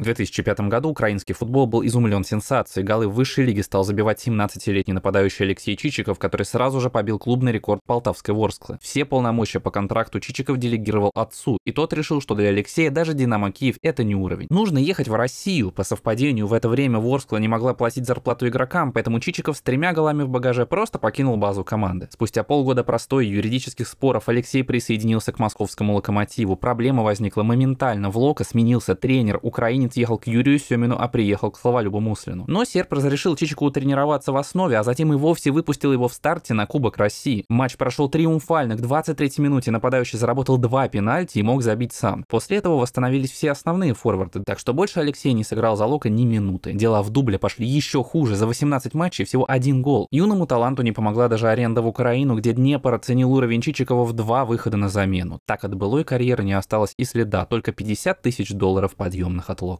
В 2005 году украинский футбол был изумлен сенсацией. Голы высшей лиги стал забивать 17-летний нападающий Алексей Чичиков, который сразу же побил клубный рекорд Полтавской Ворсклы. Все полномочия по контракту Чичиков делегировал отцу, и тот решил, что для Алексея даже Динамо Киев это не уровень. Нужно ехать в Россию. По совпадению, в это время Ворскла не могла платить зарплату игрокам, поэтому Чичиков с тремя голами в багаже просто покинул базу команды. Спустя полгода простой юридических споров Алексей присоединился к московскому локомотиву. Проблема возникла моментально. В Локо сменился тренер. Украине не съехал к Юрию Семину, а приехал к Словолюбу Муслину. Но серб разрешил Чичикову тренироваться в основе, а затем и вовсе выпустил его в старте на Кубок России. Матч прошел триумфально, к 23 минуте нападающий заработал два пенальти и мог забить сам. После этого восстановились все основные форварды, так что больше Алексей не сыграл за Лока ни минуты. Дела в дубле пошли еще хуже, за 18 матчей всего один гол. Юному таланту не помогла даже аренда в Украину, где Днепр оценил уровень Чичикова в два выхода на замену. Так от былой карьеры не осталось и следа, только 50 тысяч долларов подъемных отлогов.